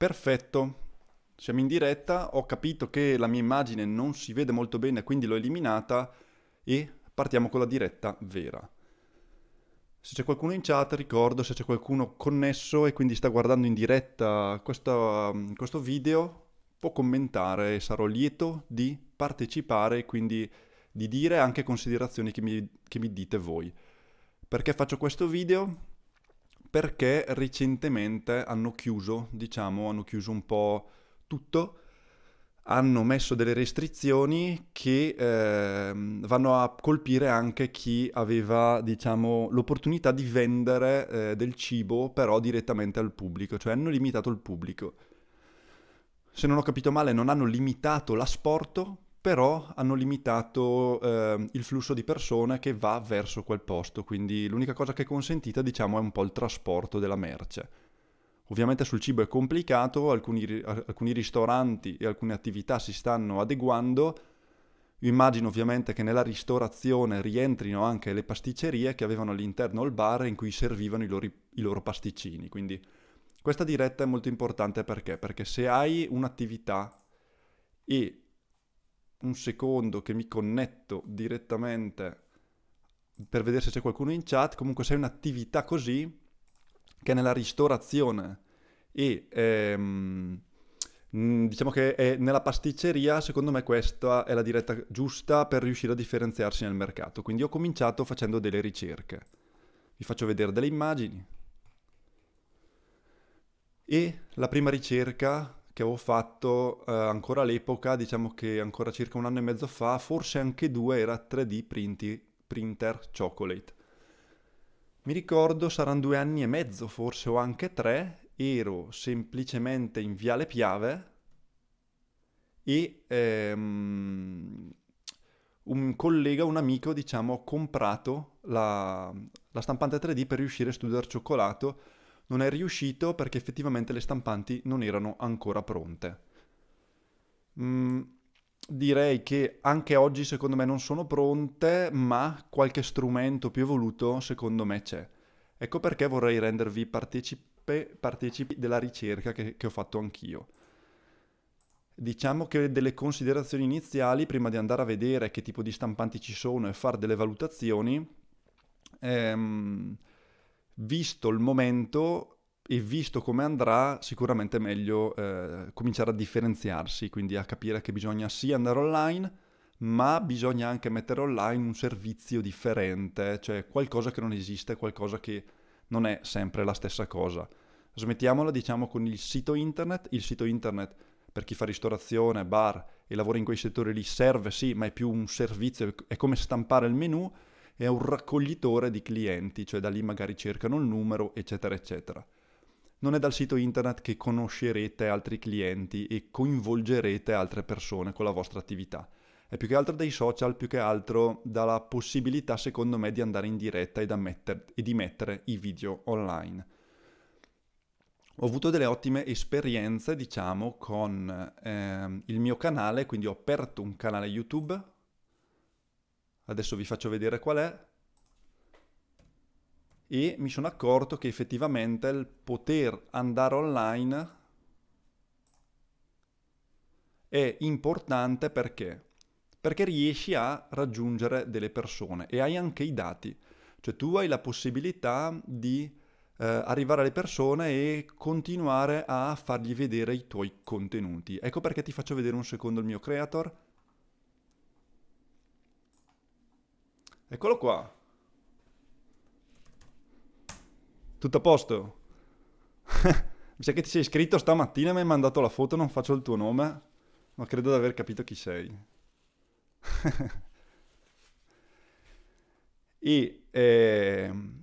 Perfetto, siamo in diretta, ho capito che la mia immagine non si vede molto bene, quindi l'ho eliminata e partiamo con la diretta vera. Se c'è qualcuno in chat, ricordo se c'è qualcuno connesso e quindi sta guardando in diretta questa, questo video, può commentare, sarò lieto di partecipare e quindi di dire anche considerazioni che mi, che mi dite voi. Perché faccio questo video? perché recentemente hanno chiuso, diciamo, hanno chiuso un po' tutto, hanno messo delle restrizioni che eh, vanno a colpire anche chi aveva, diciamo, l'opportunità di vendere eh, del cibo però direttamente al pubblico, cioè hanno limitato il pubblico. Se non ho capito male, non hanno limitato l'asporto, però hanno limitato eh, il flusso di persone che va verso quel posto, quindi l'unica cosa che è consentita diciamo è un po' il trasporto della merce. Ovviamente sul cibo è complicato, alcuni, alcuni ristoranti e alcune attività si stanno adeguando, immagino ovviamente che nella ristorazione rientrino anche le pasticcerie che avevano all'interno il bar in cui servivano i loro, i loro pasticcini, quindi questa diretta è molto importante perché? Perché se hai un'attività e un secondo che mi connetto direttamente per vedere se c'è qualcuno in chat, comunque se è un'attività così che è nella ristorazione e ehm, mm, diciamo che è nella pasticceria, secondo me questa è la diretta giusta per riuscire a differenziarsi nel mercato. Quindi ho cominciato facendo delle ricerche. Vi faccio vedere delle immagini. E la prima ricerca che avevo fatto eh, ancora all'epoca, diciamo che ancora circa un anno e mezzo fa, forse anche due, era 3D printi, Printer Chocolate. Mi ricordo, saranno due anni e mezzo forse, o anche tre, ero semplicemente in Viale Piave e ehm, un collega, un amico, diciamo, ho comprato la, la stampante 3D per riuscire a studiare cioccolato non è riuscito perché effettivamente le stampanti non erano ancora pronte. Mm, direi che anche oggi secondo me non sono pronte, ma qualche strumento più evoluto secondo me c'è. Ecco perché vorrei rendervi partecipe, partecipi della ricerca che, che ho fatto anch'io. Diciamo che delle considerazioni iniziali, prima di andare a vedere che tipo di stampanti ci sono e fare delle valutazioni, ehm, visto il momento e visto come andrà, sicuramente è meglio eh, cominciare a differenziarsi, quindi a capire che bisogna sì andare online, ma bisogna anche mettere online un servizio differente, cioè qualcosa che non esiste, qualcosa che non è sempre la stessa cosa. Smettiamola, diciamo, con il sito internet. Il sito internet per chi fa ristorazione, bar e lavora in quei settori lì serve, sì, ma è più un servizio, è come stampare il menu è un raccoglitore di clienti, cioè da lì magari cercano il numero, eccetera, eccetera. Non è dal sito internet che conoscerete altri clienti e coinvolgerete altre persone con la vostra attività. È più che altro dai social, più che altro dalla possibilità, secondo me, di andare in diretta ed ammetter- e di mettere i video online. Ho avuto delle ottime esperienze, diciamo, con ehm, il mio canale, quindi ho aperto un canale YouTube, adesso vi faccio vedere qual è, e mi sono accorto che effettivamente il poter andare online è importante perché? Perché riesci a raggiungere delle persone e hai anche i dati, cioè tu hai la possibilità di eh, arrivare alle persone e continuare a fargli vedere i tuoi contenuti. Ecco perché ti faccio vedere un secondo il mio creator. Eccolo qua. Tutto a posto? mi sa che ti sei iscritto stamattina e mi hai mandato la foto, non faccio il tuo nome, ma credo di aver capito chi sei. e... Ehm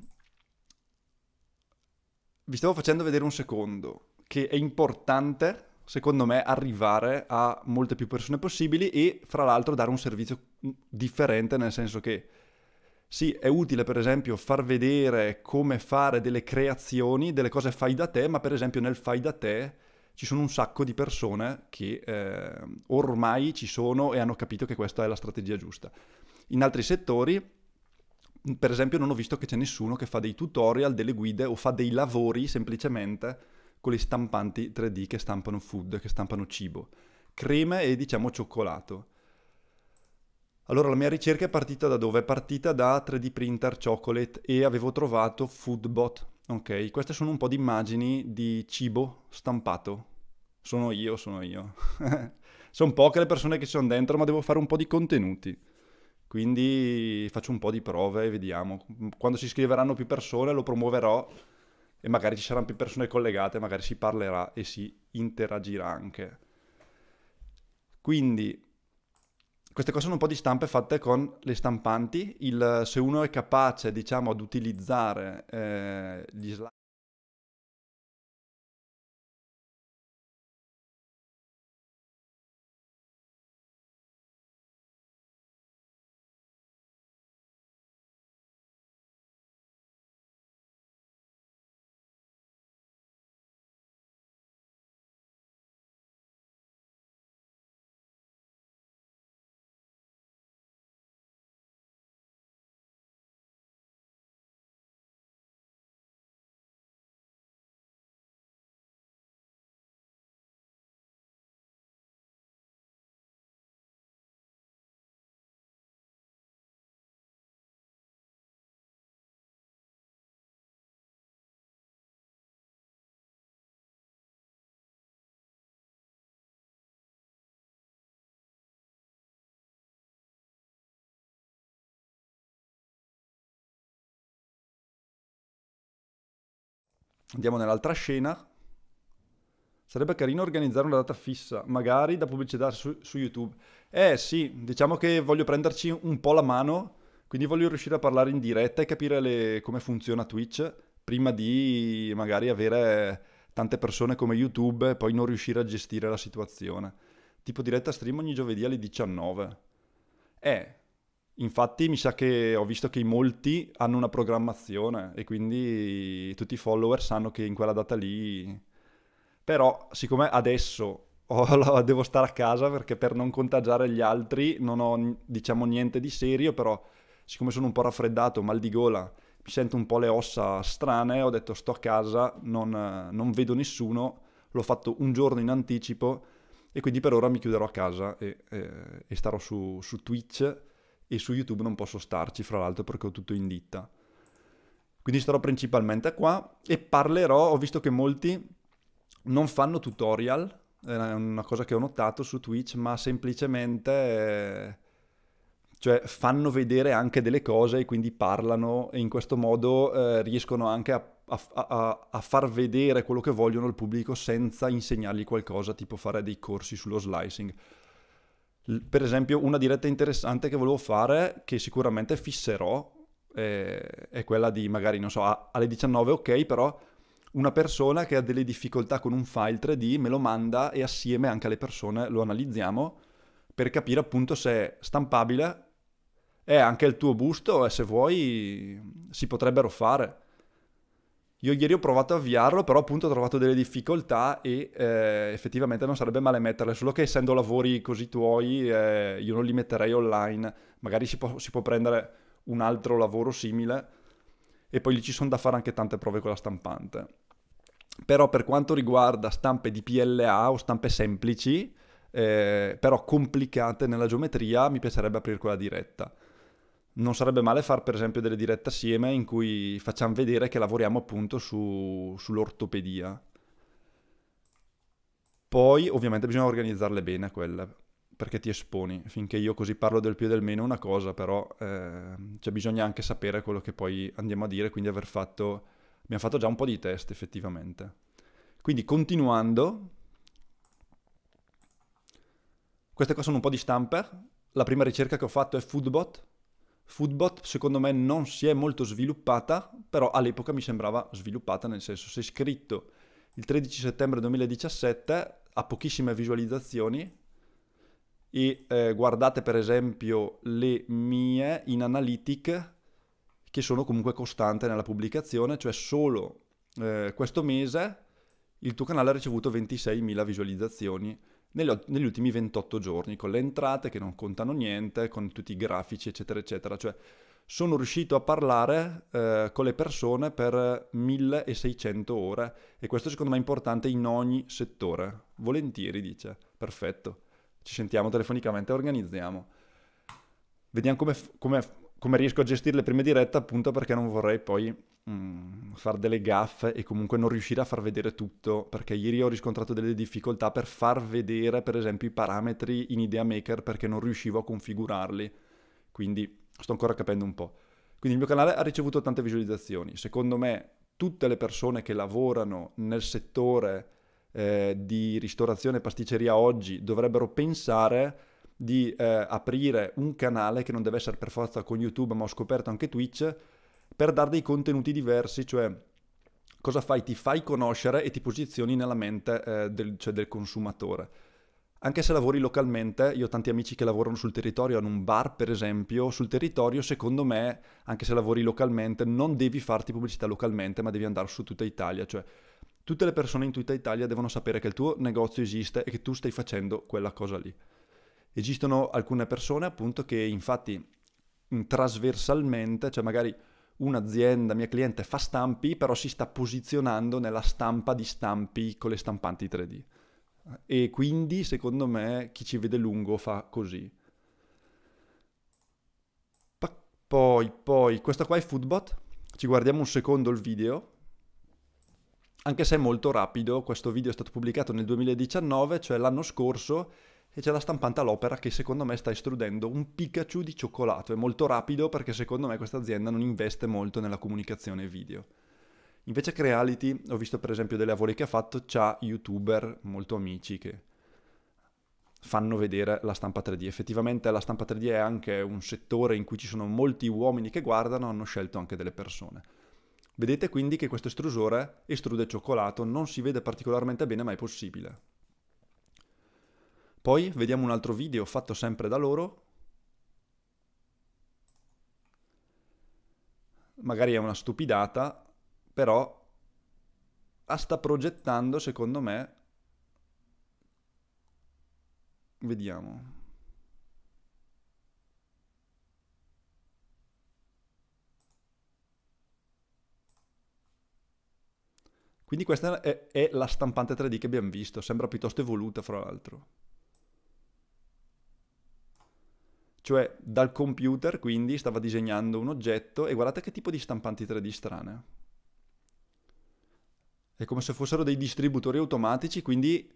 vi stavo facendo vedere un secondo, che è importante, secondo me, arrivare a molte più persone possibili e, fra l'altro, dare un servizio mm, differente, nel senso che sì, è utile per esempio far vedere come fare delle creazioni, delle cose fai da te, ma per esempio nel fai da te ci sono un sacco di persone che eh, ormai ci sono e hanno capito che questa è la strategia giusta. In altri settori, per esempio, non ho visto che c'è nessuno che fa dei tutorial, delle guide o fa dei lavori semplicemente con le stampanti 3D che stampano food, che stampano cibo, creme e diciamo cioccolato allora la mia ricerca è partita da dove? È partita da 3D Printer Chocolate e avevo trovato Foodbot. Ok, queste sono un po' di immagini di cibo stampato. Sono io, sono io. sono poche le persone che ci sono dentro, ma devo fare un po' di contenuti. Quindi faccio un po' di prove e vediamo. Quando si iscriveranno più persone lo promuoverò e magari ci saranno più persone collegate, magari si parlerà e si interagirà anche. Quindi queste qua sono un po' di stampe fatte con le stampanti, Il, se uno è capace diciamo ad utilizzare eh, gli slide Andiamo nell'altra scena. Sarebbe carino organizzare una data fissa, magari da pubblicizzare su, su, YouTube. Eh sì, diciamo che voglio prenderci un po' la mano, quindi voglio riuscire a parlare in diretta e capire le, come funziona Twitch prima di magari avere tante persone come YouTube e poi non riuscire a gestire la situazione. Tipo diretta stream ogni giovedì alle 19. Eh, Infatti mi sa che ho visto che molti hanno una programmazione e quindi tutti i follower sanno che in quella data lì... Però siccome adesso ho, devo stare a casa perché per non contagiare gli altri non ho diciamo niente di serio, però siccome sono un po' raffreddato, mal di gola, mi sento un po' le ossa strane, ho detto sto a casa, non, non vedo nessuno, l'ho fatto un giorno in anticipo e quindi per ora mi chiuderò a casa e, e, e starò su, su Twitch e su YouTube non posso starci, fra l'altro, perché ho tutto in ditta. Quindi starò principalmente qua e parlerò, ho visto che molti non fanno tutorial, è una cosa che ho notato su Twitch, ma semplicemente cioè fanno vedere anche delle cose e quindi parlano e in questo modo eh, riescono anche a, a, a, a, far vedere quello che vogliono al pubblico senza insegnargli qualcosa, tipo fare dei corsi sullo slicing. Per esempio una diretta interessante che volevo fare, che sicuramente fisserò, eh, è quella di magari, non so, a, alle 19 ok, però una persona che ha delle difficoltà con un file 3D me lo manda e assieme anche alle persone lo analizziamo per capire appunto se è stampabile, e anche il tuo busto e se vuoi si potrebbero fare. Io ieri ho provato a avviarlo, però appunto ho trovato delle difficoltà e eh, effettivamente non sarebbe male metterle, solo che essendo lavori così tuoi eh, io non li metterei online, magari si può, si può, prendere un altro lavoro simile e poi lì ci sono da fare anche tante prove con la stampante. Però per quanto riguarda stampe di PLA o stampe semplici, eh, però complicate nella geometria, mi piacerebbe aprire quella diretta non sarebbe male fare per esempio delle dirette assieme in cui facciamo vedere che lavoriamo appunto su, sull'ortopedia. Poi ovviamente bisogna organizzarle bene quelle, perché ti esponi. Finché io così parlo del più e del meno è una cosa, però eh, cioè bisogna anche sapere quello che poi andiamo a dire, quindi aver fatto... abbiamo fatto già un po' di test effettivamente. Quindi continuando, queste qua sono un po' di stampe, La prima ricerca che ho fatto è Foodbot, Foodbot secondo me non si è molto sviluppata, però all'epoca mi sembrava sviluppata, nel senso se scritto il 13 settembre 2017 ha pochissime visualizzazioni e eh, guardate per esempio le mie in analytic che sono comunque costante nella pubblicazione, cioè solo eh, questo mese il tuo canale ha ricevuto 26.000 visualizzazioni negli ultimi 28 giorni, con le entrate che non contano niente, con tutti i grafici, eccetera, eccetera. Cioè, sono riuscito a parlare eh, con le persone per 1600 ore e questo secondo me è importante in ogni settore. Volentieri, dice. Perfetto. Ci sentiamo telefonicamente organizziamo. Vediamo come, come, come riesco a gestire le prime dirette appunto perché non vorrei poi Mm, far delle gaffe e comunque non riuscire a far vedere tutto, perché ieri ho riscontrato delle difficoltà per far vedere per esempio i parametri in Idea Maker perché non riuscivo a configurarli, quindi sto ancora capendo un po'. Quindi il mio canale ha ricevuto tante visualizzazioni, secondo me tutte le persone che lavorano nel settore eh, di ristorazione e pasticceria oggi dovrebbero pensare di eh, aprire un canale che non deve essere per forza con YouTube, ma ho scoperto anche Twitch, per dare dei contenuti diversi, cioè cosa fai? Ti fai conoscere e ti posizioni nella mente eh, del, cioè del consumatore. Anche se lavori localmente, io ho tanti amici che lavorano sul territorio, hanno un bar per esempio, sul territorio secondo me, anche se lavori localmente, non devi farti pubblicità localmente, ma devi andare su tutta Italia, cioè tutte le persone in tutta Italia devono sapere che il tuo negozio esiste e che tu stai facendo quella cosa lì. Esistono alcune persone appunto che infatti trasversalmente, cioè magari un'azienda mia cliente fa stampi, però si sta posizionando nella stampa di stampi con le stampanti 3D. E quindi, secondo me, chi ci vede lungo fa così. Poi, poi, questa qua è Foodbot. Ci guardiamo un secondo il video. Anche se è molto rapido, questo video è stato pubblicato nel 2019, cioè l'anno scorso, e c'è la stampante all'opera che secondo me sta estrudendo un Pikachu di cioccolato. È molto rapido perché secondo me questa azienda non investe molto nella comunicazione video. Invece che reality, ho visto per esempio dei lavori che ha fatto, c'ha youtuber molto amici che fanno vedere la stampa 3D. Effettivamente la stampa 3D è anche un settore in cui ci sono molti uomini che guardano, hanno scelto anche delle persone. Vedete quindi che questo estrusore estrude cioccolato, non si vede particolarmente bene ma è possibile. Poi vediamo un altro video fatto sempre da loro. Magari è una stupidata, però sta progettando, secondo me, vediamo. Quindi questa è, è la stampante 3D che abbiamo visto, sembra piuttosto evoluta fra l'altro. Cioè dal computer quindi stava disegnando un oggetto e guardate che tipo di stampanti 3D strane. È come se fossero dei distributori automatici, quindi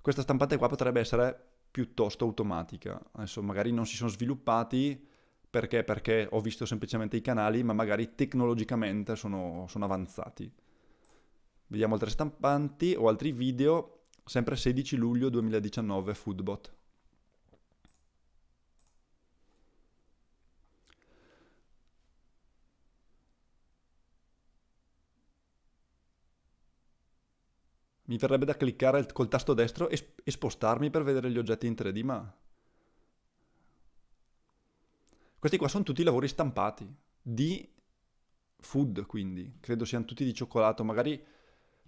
questa stampante qua potrebbe essere piuttosto automatica. Adesso magari non si sono sviluppati perché? Perché ho visto semplicemente i canali, ma magari tecnologicamente sono, sono avanzati. Vediamo altre stampanti o altri video, sempre 16 luglio 2019 Foodbot. mi verrebbe da cliccare col tasto destro e, e spostarmi per vedere gli oggetti in 3D, ma... Questi qua sono tutti lavori stampati, di food quindi, credo siano tutti di cioccolato, magari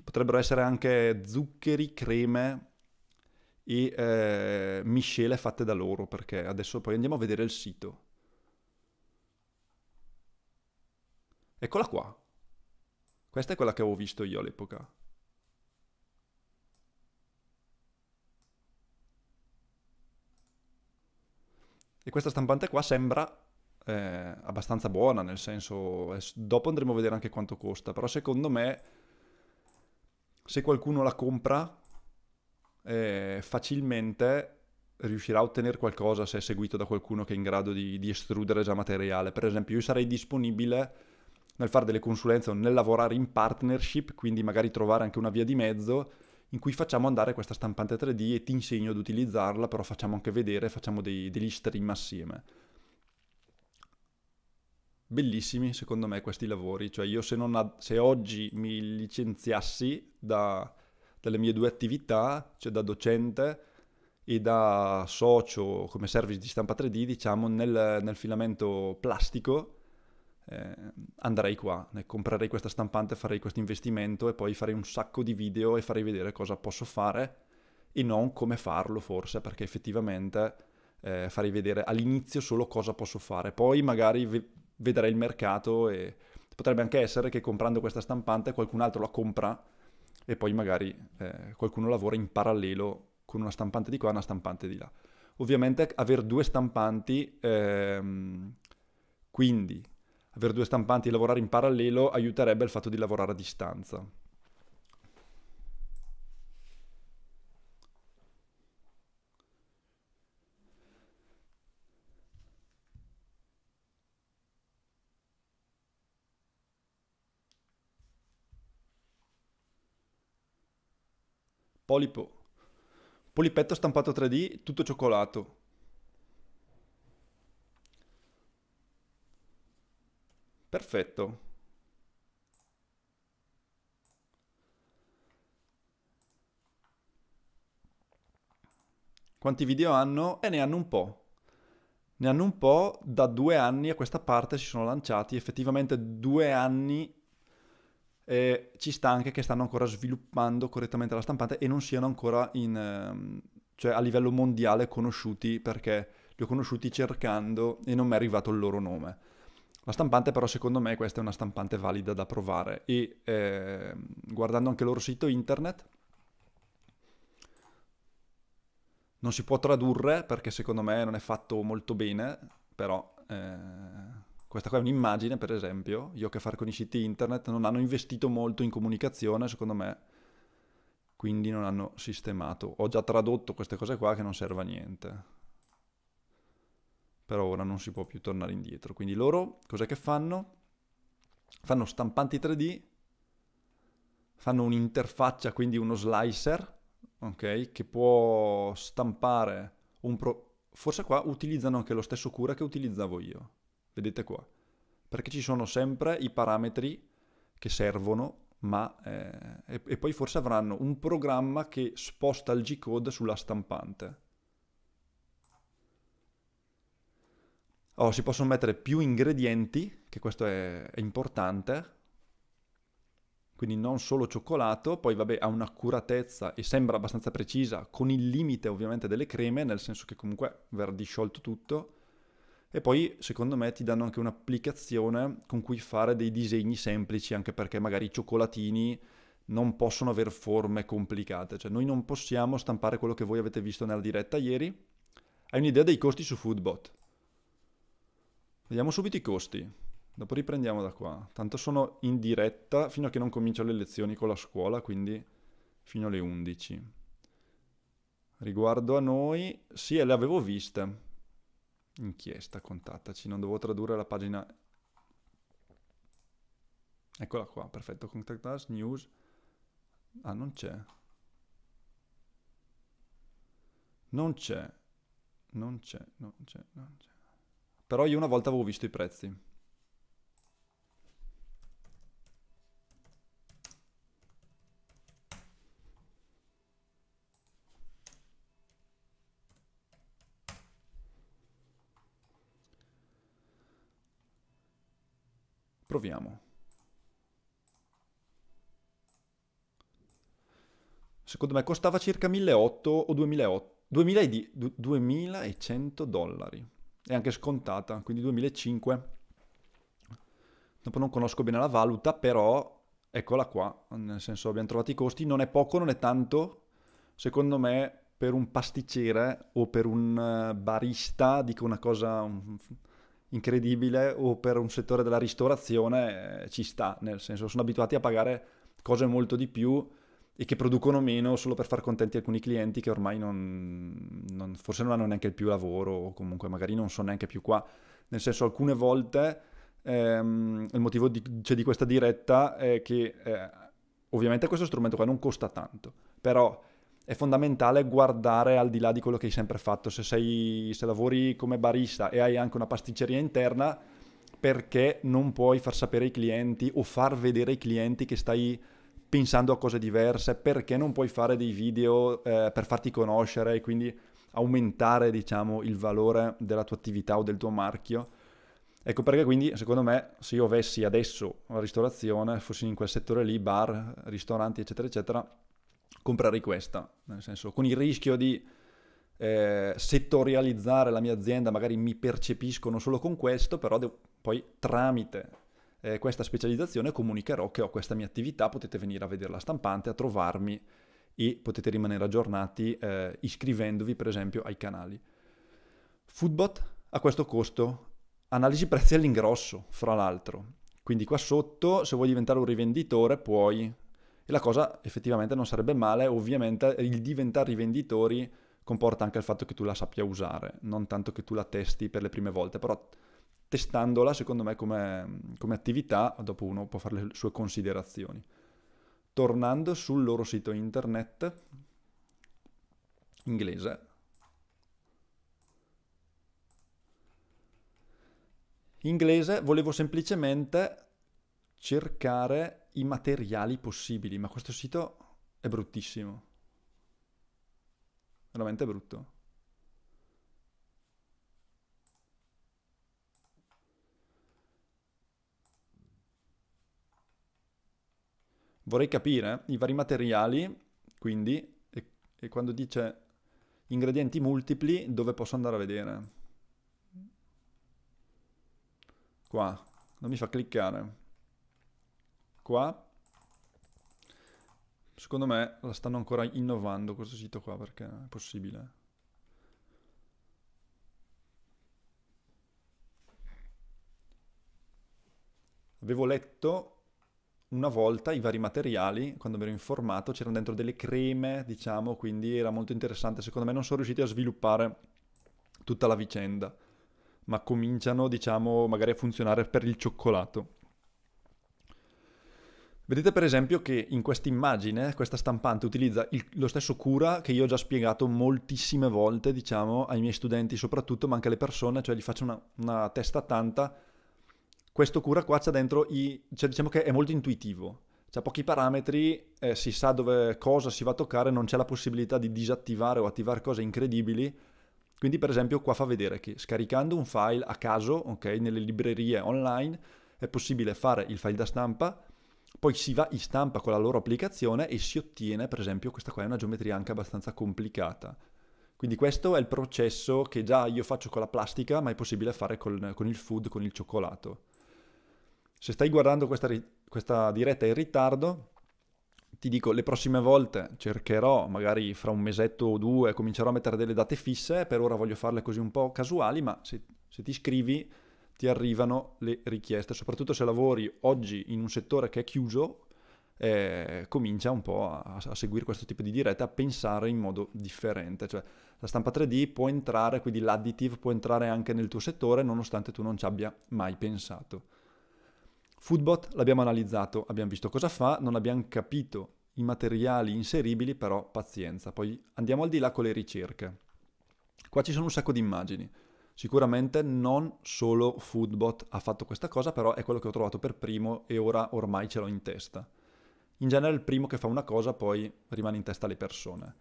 potrebbero essere anche zuccheri, creme e eh, miscele fatte da loro, perché adesso poi andiamo a vedere il sito. Eccola qua. Questa è quella che avevo visto io all'epoca. E questa stampante qua sembra eh, abbastanza buona, nel senso, eh, dopo andremo a vedere anche quanto costa, però secondo me se qualcuno la compra eh, facilmente riuscirà a ottenere qualcosa se è seguito da qualcuno che è in grado di, di estrudere già materiale. Per esempio io sarei disponibile nel fare delle consulenze o nel lavorare in partnership, quindi magari trovare anche una via di mezzo in cui facciamo andare questa stampante 3D e ti insegno ad utilizzarla, però facciamo anche vedere, facciamo dei, degli stream assieme. Bellissimi secondo me questi lavori, cioè io se, ad, se oggi mi licenziassi da, dalle mie due attività, cioè da docente e da socio come service di stampa 3D, diciamo nel, nel filamento plastico, eh, andrei qua, eh, comprerei questa stampante, farei questo investimento e poi farei un sacco di video e farei vedere cosa posso fare e non come farlo forse, perché effettivamente eh, farei vedere all'inizio solo cosa posso fare, poi magari ve- vedrei il mercato e potrebbe anche essere che comprando questa stampante qualcun altro la compra e poi magari eh, qualcuno lavora in parallelo con una stampante di qua e una stampante di là. Ovviamente avere due stampanti, ehm, quindi avere due stampanti e lavorare in parallelo aiuterebbe il fatto di lavorare a distanza. Polipo. Polipetto stampato 3D, tutto cioccolato. Perfetto. Quanti video hanno? E eh, ne hanno un po'. Ne hanno un po', da due anni a questa parte si sono lanciati, effettivamente due anni e ci sta anche che stanno ancora sviluppando correttamente la stampante e non siano ancora in, ehm, cioè a livello mondiale conosciuti perché li ho conosciuti cercando e non mi è arrivato il loro nome. La stampante però secondo me questa è una stampante valida da provare e eh, guardando anche il loro sito internet non si può tradurre perché secondo me non è fatto molto bene, però eh, questa qua è un'immagine per esempio, io ho a che fare con i siti internet, non hanno investito molto in comunicazione secondo me, quindi non hanno sistemato. Ho già tradotto queste cose qua che non serve a niente però ora non si può più tornare indietro. Quindi loro cos'è che fanno? Fanno stampanti 3D, fanno un'interfaccia, quindi uno slicer, ok, che può stampare un pro... Forse qua utilizzano anche lo stesso cura che utilizzavo io, vedete qua, perché ci sono sempre i parametri che servono, ma... Eh... E, e poi forse avranno un programma che sposta il G-code sulla stampante Allora, si possono mettere più ingredienti, che questo è, è importante, quindi non solo cioccolato, poi vabbè ha un'accuratezza e sembra abbastanza precisa, con il limite ovviamente delle creme, nel senso che comunque verrà disciolto tutto, e poi secondo me ti danno anche un'applicazione con cui fare dei disegni semplici, anche perché magari i cioccolatini non possono avere forme complicate, cioè noi non possiamo stampare quello che voi avete visto nella diretta ieri. Hai un'idea dei costi su Foodbot? Vediamo subito i costi. Dopo riprendiamo da qua. Tanto sono in diretta fino a che non comincio le lezioni con la scuola, quindi fino alle 11. Riguardo a noi, sì, le avevo viste. Inchiesta, contattaci, non devo tradurre la pagina. Eccola qua, perfetto, contact us, news. Ah, non c'è. Non c'è, non c'è, non c'è, non c'è. Però io una volta avevo visto i prezzi. Proviamo. Secondo me costava circa 1.800 o 2.800, 2.100 dollari è anche scontata, quindi 2005. Dopo non conosco bene la valuta, però eccola qua, nel senso abbiamo trovato i costi, non è poco, non è tanto, secondo me per un pasticcere o per un eh, barista, dico una cosa incredibile, o per un settore della ristorazione eh, ci sta, nel senso sono abituati a pagare cose molto di più, e che producono meno solo per far contenti alcuni clienti che ormai non, non, forse non hanno neanche più lavoro o comunque magari non sono neanche più qua. Nel senso alcune volte ehm, il motivo di, cioè, di, questa diretta è che eh, ovviamente questo strumento qua non costa tanto, però è fondamentale guardare al di là di quello che hai sempre fatto. Se, sei, se lavori come barista e hai anche una pasticceria interna, perché non puoi far sapere ai clienti o far vedere ai clienti che stai pensando a cose diverse, perché non puoi fare dei video eh, per farti conoscere e quindi aumentare diciamo, il valore della tua attività o del tuo marchio. Ecco perché quindi secondo me se io avessi adesso una ristorazione, fossi in quel settore lì, bar, ristoranti eccetera eccetera, comprerei questa, nel senso con il rischio di eh, settorializzare la mia azienda, magari mi percepiscono solo con questo, però devo, poi tramite eh, questa specializzazione comunicherò che ho questa mia attività, potete venire a vedere la stampante, a trovarmi e potete rimanere aggiornati eh, iscrivendovi per esempio ai canali. Foodbot a questo costo, analisi prezzi all'ingrosso, fra l'altro. Quindi qua sotto, se vuoi diventare un rivenditore, puoi. E la cosa effettivamente non sarebbe male, ovviamente il diventare rivenditori comporta anche il fatto che tu la sappia usare, non tanto che tu la testi per le prime volte, però testandola secondo me come, come attività, dopo uno può fare le sue considerazioni. Tornando sul loro sito internet inglese, inglese volevo semplicemente cercare i materiali possibili, ma questo sito è bruttissimo. Veramente brutto. Vorrei capire i vari materiali, quindi, e, e quando dice ingredienti multipli, dove posso andare a vedere? Qua, non mi fa cliccare. Qua, secondo me la stanno ancora innovando questo sito qua, perché è possibile. Avevo letto una volta i vari materiali, quando mi ero informato, c'erano dentro delle creme, diciamo, quindi era molto interessante. Secondo me non sono riusciti a sviluppare tutta la vicenda, ma cominciano, diciamo, magari a funzionare per il cioccolato. Vedete per esempio che in questa immagine questa stampante utilizza il, lo stesso cura che io ho già spiegato moltissime volte, diciamo, ai miei studenti soprattutto, ma anche alle persone, cioè gli faccio una, una testa tanta questo cura qua c'è dentro i... cioè diciamo che è molto intuitivo, c'è pochi parametri, eh, si sa dove cosa si va a toccare, non c'è la possibilità di disattivare o attivare cose incredibili, quindi per esempio qua fa vedere che scaricando un file a caso, ok, nelle librerie online, è possibile fare il file da stampa, poi si va in stampa con la loro applicazione e si ottiene, per esempio, questa qua è una geometria anche abbastanza complicata. Quindi questo è il processo che già io faccio con la plastica, ma è possibile fare con, con il food, con il cioccolato. Se stai guardando questa, ri- questa diretta in ritardo, ti dico le prossime volte cercherò, magari fra un mesetto o due, comincerò a mettere delle date fisse, per ora voglio farle così un po' casuali, ma se, se ti iscrivi ti arrivano le richieste, soprattutto se lavori oggi in un settore che è chiuso, eh, comincia un po' a, a, seguire questo tipo di diretta, a pensare in modo differente, cioè la stampa 3D può entrare, quindi l'additive può entrare anche nel tuo settore nonostante tu non ci abbia mai pensato. Foodbot l'abbiamo analizzato, abbiamo visto cosa fa, non abbiamo capito i materiali inseribili, però pazienza. Poi andiamo al di là con le ricerche. Qua ci sono un sacco di immagini. Sicuramente non solo Foodbot ha fatto questa cosa, però è quello che ho trovato per primo e ora ormai ce l'ho in testa. In genere il primo che fa una cosa poi rimane in testa alle persone.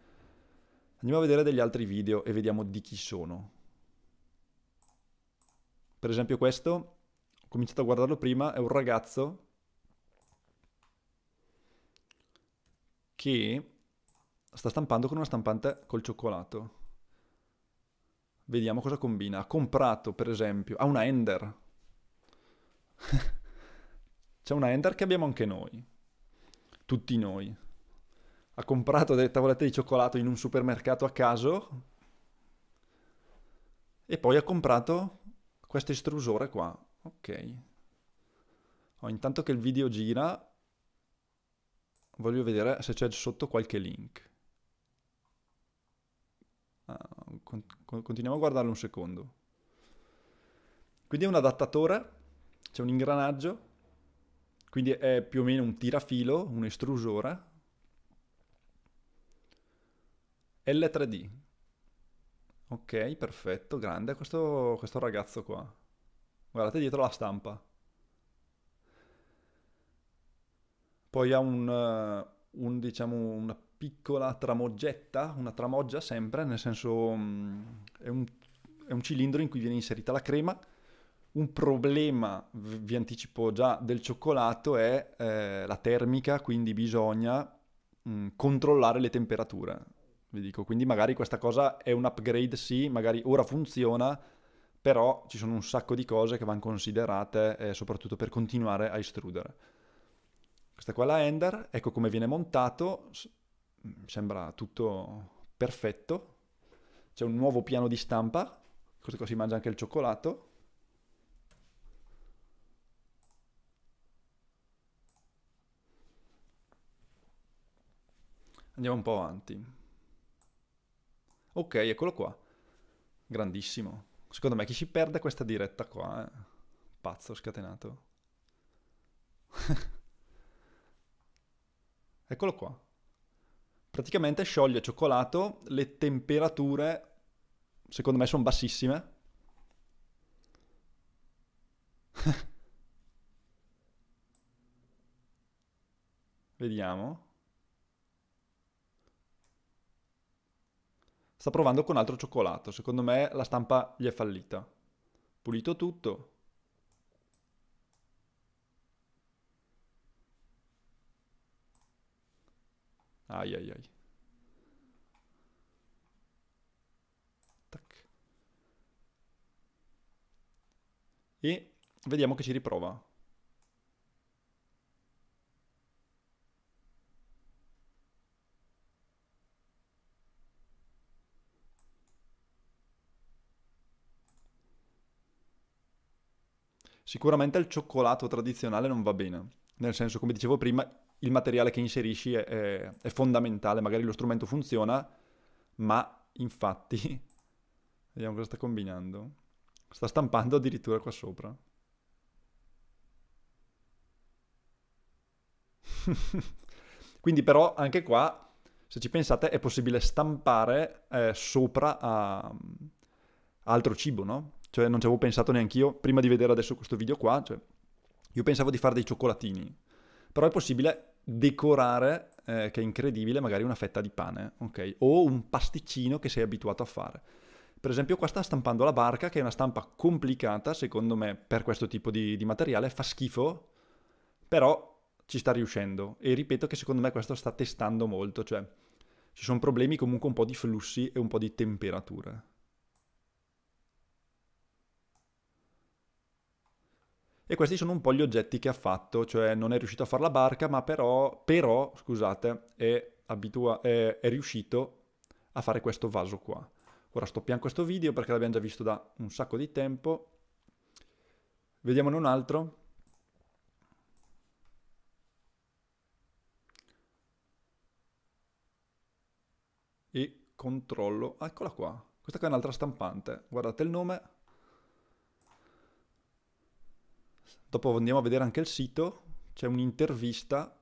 Andiamo a vedere degli altri video e vediamo di chi sono. Per esempio questo cominciato a guardarlo prima, è un ragazzo che sta stampando con una stampante col cioccolato. Vediamo cosa combina. Ha comprato, per esempio, ha una Ender. C'è una Ender che abbiamo anche noi. Tutti noi. Ha comprato delle tavolette di cioccolato in un supermercato a caso. E poi ha comprato questo estrusore qua. Ok. Oh, intanto che il video gira, voglio vedere se c'è sotto qualche link. Ah, con continuiamo a guardarlo un secondo. Quindi è un adattatore, c'è un ingranaggio, quindi è più o meno un tirafilo, un estrusore. L3D. Ok, perfetto, grande questo, questo ragazzo qua. Guardate dietro la stampa. Poi ha un, eh, un, diciamo, una piccola tramoggetta, una tramoggia sempre, nel senso mm, è un, è un cilindro in cui viene inserita la crema. Un problema, vi anticipo già, del cioccolato è eh, la termica, quindi bisogna mh, mm, controllare le temperature. Vi dico, quindi magari questa cosa è un upgrade, sì, magari ora funziona, però ci sono un sacco di cose che vanno considerate eh, soprattutto per continuare a estrudere. Questa qua è la Ender, ecco come viene montato, sembra tutto perfetto, c'è un nuovo piano di stampa, questo qua si mangia anche il cioccolato, Andiamo un po' avanti. Ok, eccolo qua. Grandissimo. Secondo me chi si perde questa diretta qua, eh? pazzo scatenato. Eccolo qua. Praticamente scioglie cioccolato, le temperature secondo me sono bassissime. Vediamo. sta provando con altro cioccolato. Secondo me la stampa gli è fallita. Pulito tutto. Ai ai ai. Tac. E vediamo che ci riprova. Sicuramente il cioccolato tradizionale non va bene, nel senso, come dicevo prima, il materiale che inserisci è, è, è fondamentale, magari lo strumento funziona, ma infatti, vediamo cosa sta combinando, sta stampando addirittura qua sopra. Quindi però anche qua, se ci pensate, è possibile stampare eh, sopra a, a mm, altro cibo, no? cioè non ci avevo pensato neanch'io, prima di vedere adesso questo video qua, cioè, io pensavo di fare dei cioccolatini, però è possibile decorare, eh, che è incredibile, magari una fetta di pane, ok? O un pasticcino che sei abituato a fare. Per esempio qua sta stampando la barca, che è una stampa complicata, secondo me, per questo tipo di, di materiale, fa schifo, però ci sta riuscendo. E ripeto che secondo me questo sta testando molto, cioè ci sono problemi comunque un po' di flussi e un po' di temperature. E questi sono un po' gli oggetti che ha fatto, cioè non è riuscito a fare la barca, ma però, però scusate, è, abitua- è, è riuscito a fare questo vaso qua. Ora stoppiamo questo video perché l'abbiamo già visto da un sacco di tempo. Vediamone un altro. E controllo, eccola qua. Questa qua è un'altra stampante. Guardate il nome, Dopo andiamo a vedere anche il sito, c'è un'intervista,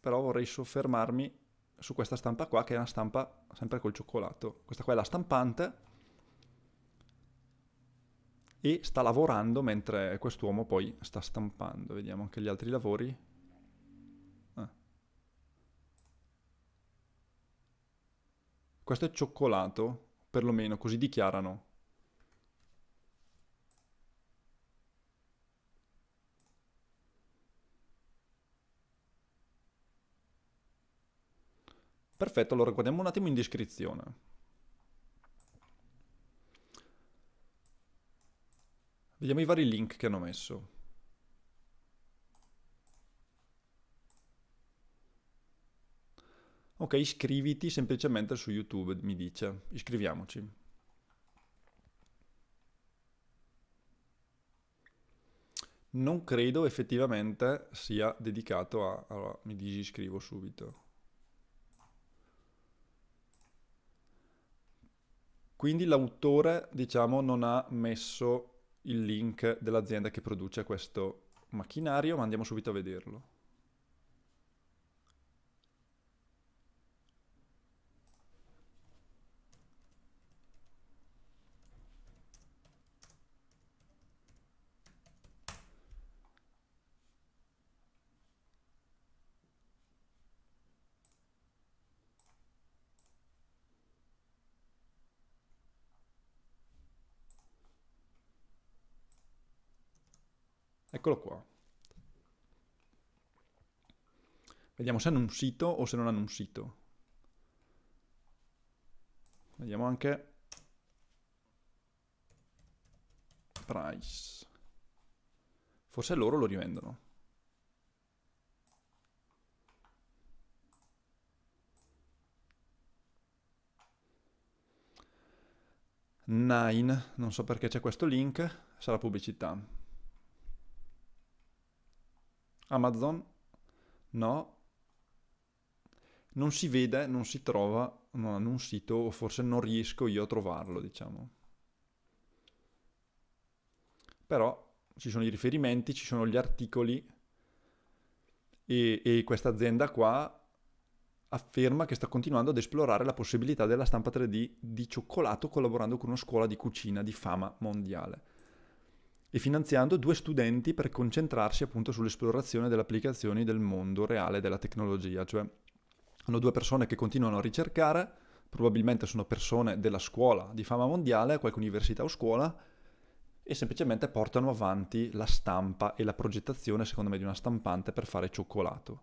però vorrei soffermarmi su questa stampa qua che è una stampa sempre col cioccolato. Questa qua è la stampante e sta lavorando mentre quest'uomo poi sta stampando. Vediamo anche gli altri lavori. Ah. Questo è cioccolato, perlomeno così dichiarano. Perfetto, allora guardiamo un attimo in descrizione. Vediamo i vari link che hanno messo. Ok, iscriviti semplicemente su YouTube, mi dice. Iscriviamoci. Non credo effettivamente sia dedicato a... Allora, mi disiscrivo subito. Quindi l'autore, diciamo, non ha messo il link dell'azienda che produce questo macchinario, ma andiamo subito a vederlo. Eccolo qua. Vediamo se hanno un sito o se non hanno un sito. Vediamo anche price. Forse loro lo rivendono. Nine, non so perché c'è questo link, sarà pubblicità. Amazon? No. Non si vede, non si trova, non hanno un sito o forse non riesco io a trovarlo, diciamo. Però ci sono i riferimenti, ci sono gli articoli e, e questa azienda qua afferma che sta continuando ad esplorare la possibilità della stampa 3D di cioccolato collaborando con una scuola di cucina di fama mondiale e finanziando due studenti per concentrarsi appunto sull'esplorazione delle applicazioni del mondo reale della tecnologia, cioè hanno due persone che continuano a ricercare, probabilmente sono persone della scuola di fama mondiale, qualche università o scuola, e semplicemente portano avanti la stampa e la progettazione, secondo me, di una stampante per fare cioccolato.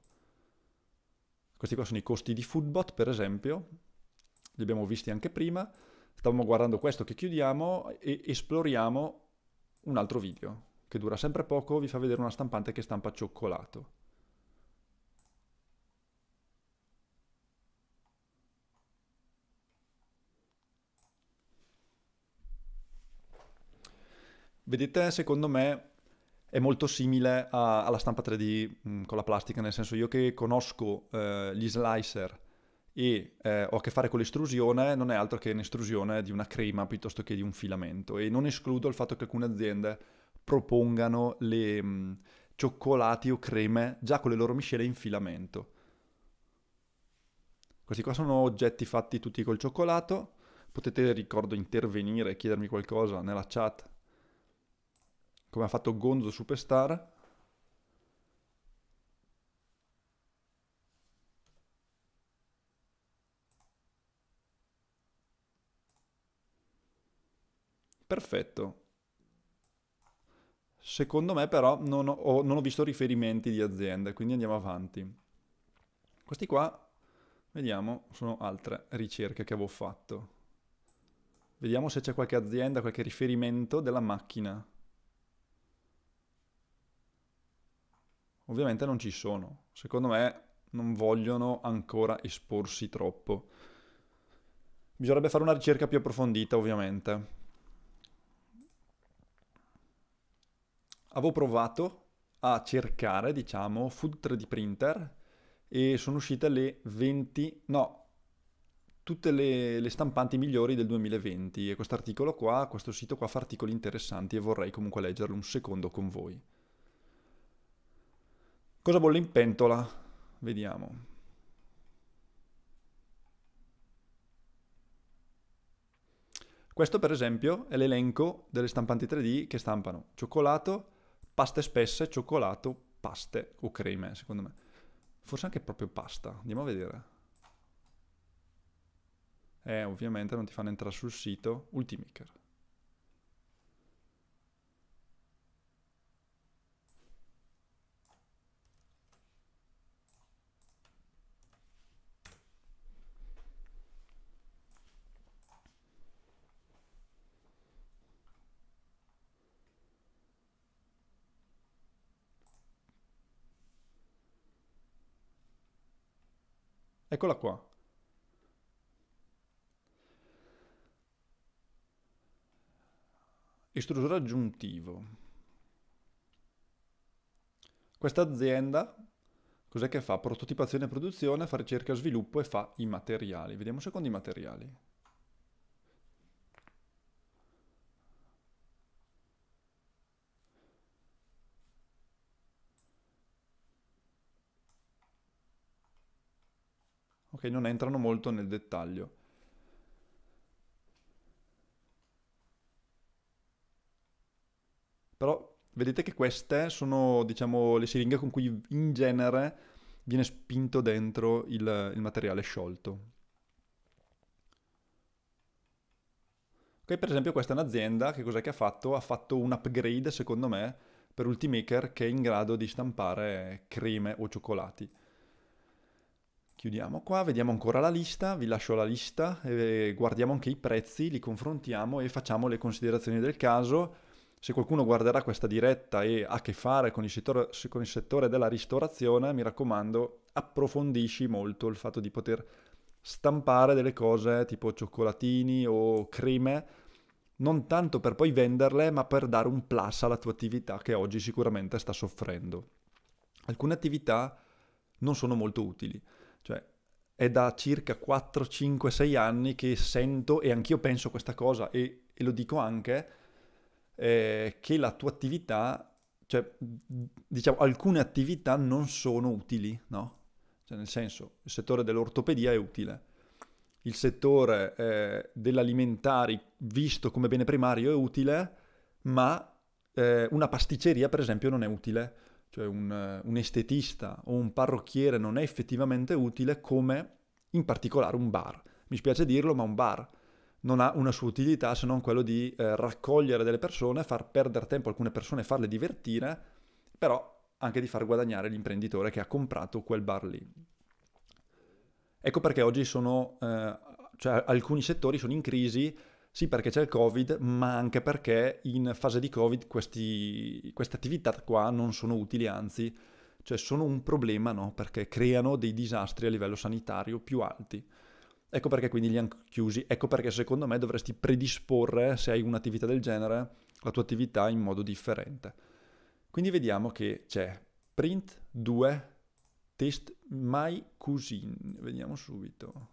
Questi qua sono i costi di Foodbot, per esempio, li abbiamo visti anche prima. Stavamo guardando questo che chiudiamo e esploriamo un altro video che dura sempre poco, vi fa vedere una stampante che stampa cioccolato. Vedete, secondo me è molto simile a, alla stampa 3D mh, con la plastica, nel senso io che conosco eh, gli slicer e eh, ho a che fare con l'estrusione, non è altro che un'estrusione di una crema piuttosto che di un filamento. E non escludo il fatto che alcune aziende propongano le mh, mm, cioccolati o creme già con le loro miscele in filamento. Questi qua sono oggetti fatti tutti col cioccolato. Potete, ricordo, intervenire e chiedermi qualcosa nella chat, come ha fatto Gonzo Superstar. Perfetto. Secondo me però non ho, non ho visto riferimenti di aziende, quindi andiamo avanti. Questi qua, vediamo, sono altre ricerche che avevo fatto. Vediamo se c'è qualche azienda, qualche riferimento della macchina. Ovviamente non ci sono. Secondo me non vogliono ancora esporsi troppo. Bisognerebbe fare una ricerca più approfondita, ovviamente. avevo provato a cercare, diciamo, food 3D printer e sono uscite le 20, no, tutte le, le stampanti migliori del 2020 e questo articolo qua, questo sito qua fa articoli interessanti e vorrei comunque leggerlo un secondo con voi. Cosa bolle in pentola? Vediamo. Questo per esempio è l'elenco delle stampanti 3D che stampano cioccolato, paste spesse, cioccolato, paste o creme, secondo me. Forse anche proprio pasta, andiamo a vedere. Eh, ovviamente non ti fanno entrare sul sito Ultimaker. Eccola qua. Istruttore aggiuntivo. Questa azienda cos'è che fa? Prototipazione e produzione, fa ricerca e sviluppo e fa i materiali. Vediamo un secondo i materiali. ok? Non entrano molto nel dettaglio. Però vedete che queste sono, diciamo, le siringhe con cui in genere viene spinto dentro il, il materiale sciolto. Okay, per esempio questa è un'azienda che cos'è che ha fatto? Ha fatto un upgrade, secondo me, per Ultimaker che è in grado di stampare creme o cioccolati. Chiudiamo qua, vediamo ancora la lista, vi lascio la lista, eh, guardiamo anche i prezzi, li confrontiamo e facciamo le considerazioni del caso. Se qualcuno guarderà questa diretta e ha a che fare con il, settore, con il settore, della ristorazione, mi raccomando, approfondisci molto il fatto di poter stampare delle cose tipo cioccolatini o creme, non tanto per poi venderle, ma per dare un plus alla tua attività che oggi sicuramente sta soffrendo. Alcune attività non sono molto utili. Cioè, è da circa 4, 5, 6 anni che sento e anch'io penso questa cosa e, e lo dico anche, eh, che la tua attività, cioè, diciamo, alcune attività non sono utili, no? Cioè, nel senso, il settore dell'ortopedia è utile, il settore eh, dell'alimentare visto come bene primario è utile, ma eh, una pasticceria, per esempio, non è utile cioè un, un estetista o un parrucchiere non è effettivamente utile come in particolare un bar. Mi spiace dirlo, ma un bar non ha una sua utilità se non quello di eh, raccogliere delle persone, far perdere tempo a alcune persone, farle divertire, però anche di far guadagnare l'imprenditore che ha comprato quel bar lì. Ecco perché oggi sono, eh, cioè alcuni settori sono in crisi sì, perché c'è il Covid, ma anche perché in fase di Covid questi, queste attività qua non sono utili, anzi, cioè sono un problema, no? Perché creano dei disastri a livello sanitario più alti. Ecco perché quindi li hanno chiusi, ecco perché secondo me dovresti predisporre, se hai un'attività del genere, la tua attività in modo differente. Quindi vediamo che c'è print 2 test my cuisine, vediamo subito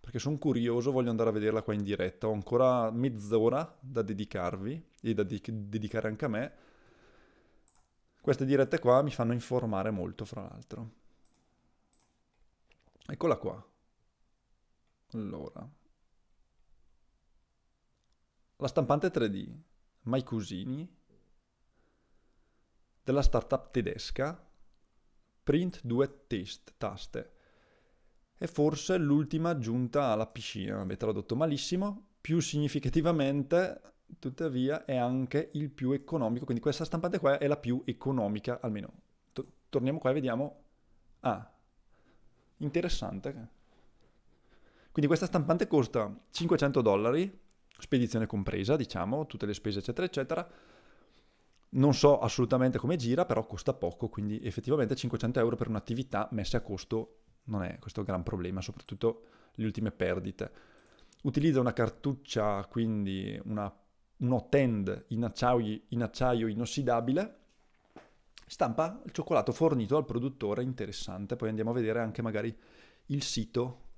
perché sono curioso, voglio andare a vederla qua in diretta, ho ancora mezz'ora da dedicarvi e da de- dedicare anche a me. Queste dirette qua mi fanno informare molto, fra l'altro. Eccola qua. Allora. La stampante 3D, Mai Cusini, della startup tedesca Print 2 Test Taste è forse l'ultima aggiunta alla piscina, Avete tradotto malissimo, più significativamente tuttavia è anche il più economico, quindi questa stampante qua è la più economica almeno. T- torniamo qua e vediamo... Ah, interessante. Quindi questa stampante costa 500 dollari, spedizione compresa, diciamo, tutte le spese eccetera eccetera. Non so assolutamente come gira, però costa poco, quindi effettivamente 500 euro per un'attività messa a costo non è questo un gran problema, soprattutto le ultime perdite. Utilizza una cartuccia, quindi una, un hot-end in acciaio, in acciaio inossidabile, stampa il cioccolato fornito dal produttore, interessante, poi andiamo a vedere anche magari il sito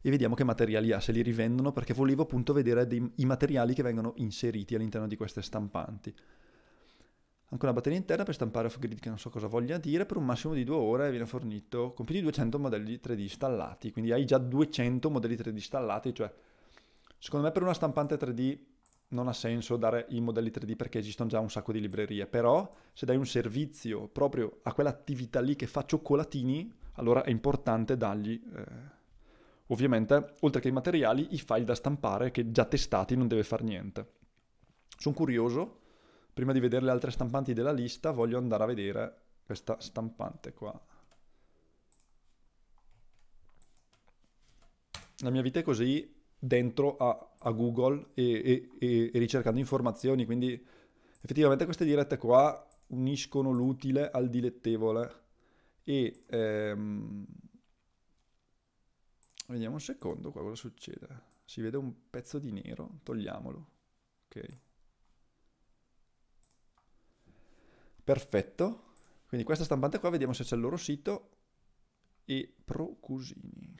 e vediamo che materiali ha, se li rivendono, perché volevo appunto vedere dei, i materiali che vengono inseriti all'interno di queste stampanti. Anche una batteria interna per stampare off-grid, che non so cosa voglia dire, per un massimo di due ore viene fornito con più di 200 modelli 3D installati, quindi hai già 200 modelli 3D installati, cioè secondo me per una stampante 3D non ha senso dare i modelli 3D perché esistono già un sacco di librerie, però se dai un servizio proprio a quell'attività lì che fa cioccolatini, allora è importante dargli eh, ovviamente, oltre che i materiali, i file da stampare che già testati non deve fare niente. Sono curioso prima di vedere le altre stampanti della lista voglio andare a vedere questa stampante qua. La mia vita è così dentro a, a Google e, e, e ricercando informazioni, quindi effettivamente queste dirette qua uniscono l'utile al dilettevole e ehm, vediamo un secondo qua cosa succede si vede un pezzo di nero togliamolo ok Perfetto. Quindi questa stampante qua, vediamo se c'è il loro sito. E Procusini.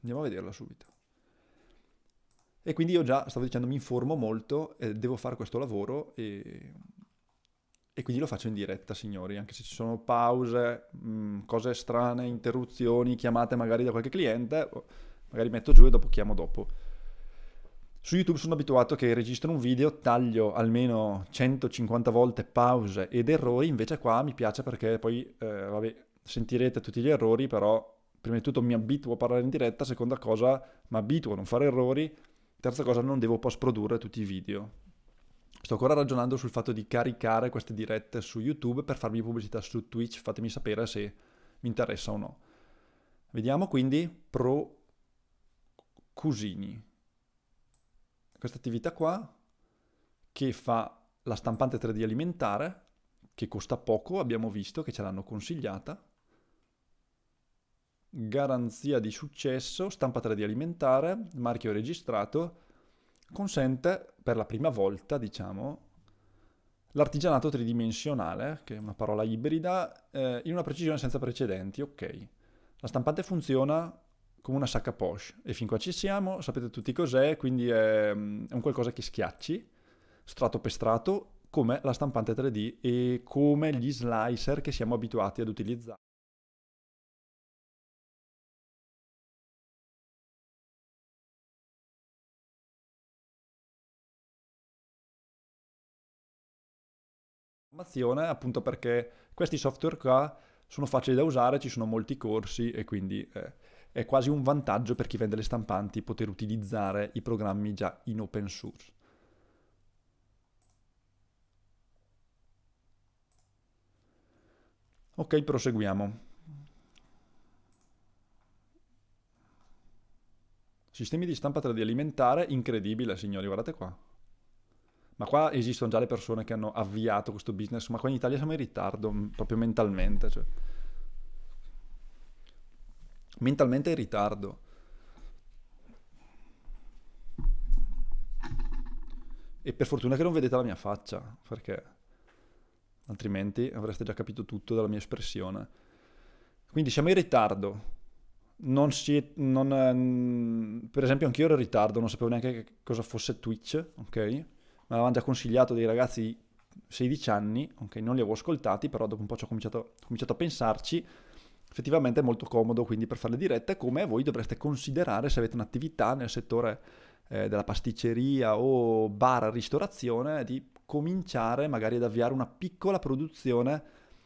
Andiamo a vederla subito. E quindi io già, stavo dicendo, mi informo molto, eh, devo fare questo lavoro e... e... quindi lo faccio in diretta, signori, anche se ci sono pause, mh, mm, cose strane, interruzioni, chiamate magari da qualche cliente, magari metto giù e dopo chiamo dopo. Su YouTube sono abituato che registro un video, taglio almeno 150 volte pause ed errori, invece qua mi piace perché poi, eh, vabbè, sentirete tutti gli errori, però prima di tutto mi abituo a parlare in diretta, seconda cosa mi abituo a non fare errori, terza cosa non devo post-produrre tutti i video. Sto ancora ragionando sul fatto di caricare queste dirette su YouTube per farmi pubblicità su Twitch, fatemi sapere se mi interessa o no. Vediamo quindi Pro Cusini questa attività qua che fa la stampante 3D alimentare, che costa poco, abbiamo visto che ce l'hanno consigliata, garanzia di successo, stampa 3D alimentare, marchio registrato, consente per la prima volta, diciamo, l'artigianato tridimensionale, che è una parola ibrida, eh, in una precisione senza precedenti, ok. La stampante funziona come una sacca Porsche. E fin qua ci siamo, sapete tutti cos'è, quindi è, mm, è, un qualcosa che schiacci, strato per strato, come la stampante 3D e come gli slicer che siamo abituati ad utilizzare. appunto perché questi software qua sono facili da usare, ci sono molti corsi e quindi eh, è quasi un vantaggio per chi vende le stampanti poter utilizzare i programmi già in open source. Ok, proseguiamo. Sistemi di stampa 3D alimentare, incredibile signori, guardate qua. Ma qua esistono già le persone che hanno avviato questo business, ma qua in Italia siamo in ritardo, proprio mentalmente. Cioè mentalmente in ritardo. E per fortuna che non vedete la mia faccia, perché altrimenti avreste già capito tutto dalla mia espressione. Quindi siamo in ritardo. Non si, non, ehm, per esempio anch'io ero in ritardo, non sapevo neanche cosa fosse Twitch, ok? Me l'avevano già consigliato dei ragazzi di 16 anni, ok? Non li avevo ascoltati, però dopo un po' ho cominciato, ho cominciato a pensarci effettivamente è molto comodo quindi per fare le dirette come voi dovreste considerare se avete un'attività nel settore eh, della pasticceria o bar ristorazione di cominciare magari ad avviare una piccola produzione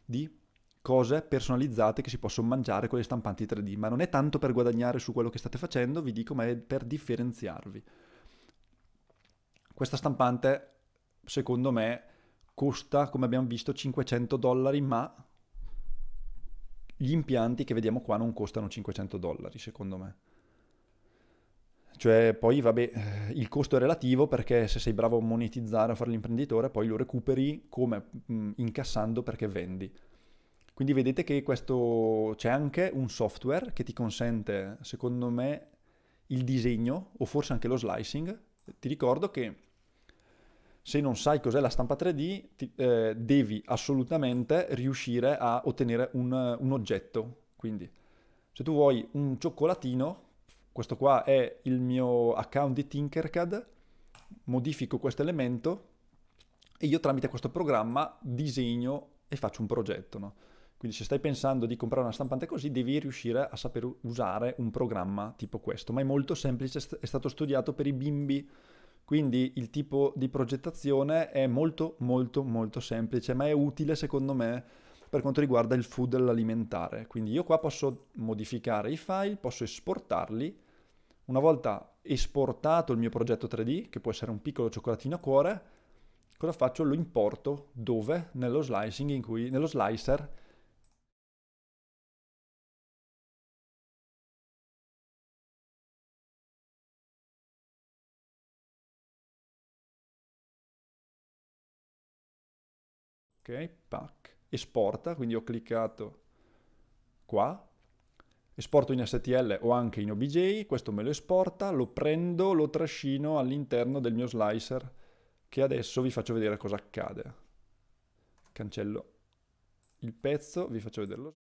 di cose personalizzate che si possono mangiare con le stampanti 3D, ma non è tanto per guadagnare su quello che state facendo, vi dico, ma è per differenziarvi. Questa stampante, secondo me, costa, come abbiamo visto, 500 dollari, ma gli impianti che vediamo qua non costano 500 dollari, secondo me. Cioè, poi vabbè, eh, il costo è relativo perché se sei bravo a monetizzare, a fare l'imprenditore, poi lo recuperi come mh, mm, incassando perché vendi. Quindi vedete che questo c'è anche un software che ti consente, secondo me, il disegno o forse anche lo slicing. Ti ricordo che se non sai cos'è la stampa 3D, ti, eh, devi assolutamente riuscire a ottenere un, un oggetto. Quindi, se tu vuoi un cioccolatino, questo qua è il mio account di Tinkercad, modifico questo elemento e io tramite questo programma disegno e faccio un progetto. No? Quindi se stai pensando di comprare una stampante così devi riuscire a saper usare un programma tipo questo, ma è molto semplice, è stato studiato per i bimbi quindi il tipo di progettazione è molto molto molto semplice, ma è utile secondo me per quanto riguarda il food alimentare. Quindi io qua posso modificare i file, posso esportarli. Una volta esportato il mio progetto 3D, che può essere un piccolo cioccolatino a cuore, cosa faccio? Lo importo dove? Nello, in cui, nello slicer ok? Pac, esporta, quindi ho cliccato qua, esporto in STL o anche in OBJ, questo me lo esporta, lo prendo, lo trascino all'interno del mio slicer che adesso vi faccio vedere cosa accade. Cancello il pezzo, vi faccio vederlo.